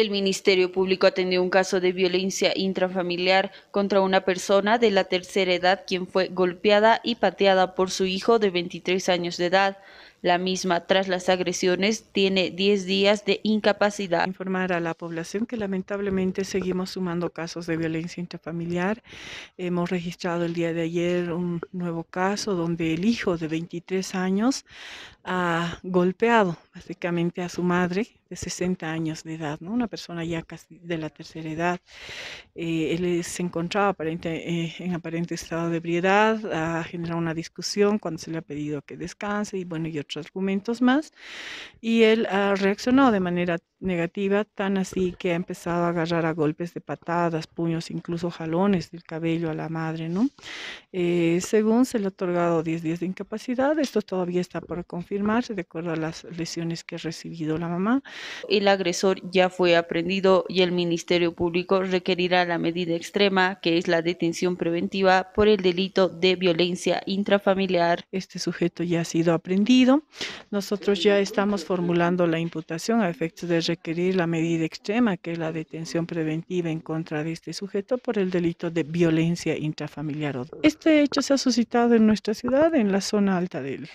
El Ministerio Público atendió un caso de violencia intrafamiliar contra una persona de la tercera edad quien fue golpeada y pateada por su hijo de 23 años de edad. La misma, tras las agresiones, tiene 10 días de incapacidad. Informar a la población que lamentablemente seguimos sumando casos de violencia intrafamiliar. Hemos registrado el día de ayer un nuevo caso donde el hijo de 23 años ha golpeado básicamente a su madre de 60 años de edad, ¿no? una persona ya casi de la tercera edad. Eh, él se encontraba eh, en aparente estado de ebriedad, ha generado una discusión cuando se le ha pedido que descanse y bueno, yo otros argumentos más, y él ha reaccionado de manera negativa, tan así que ha empezado a agarrar a golpes de patadas, puños, incluso jalones del cabello a la madre, ¿no? Eh, según se le ha otorgado 10 días de incapacidad, esto todavía está por confirmarse de acuerdo a las lesiones que ha recibido la mamá. El agresor ya fue aprendido y el Ministerio Público requerirá la medida extrema, que es la detención preventiva por el delito de violencia intrafamiliar. Este sujeto ya ha sido aprendido. Nosotros ya estamos formulando la imputación a efectos de requerir la medida extrema que es la detención preventiva en contra de este sujeto por el delito de violencia intrafamiliar. Este hecho se ha suscitado en nuestra ciudad, en la zona alta del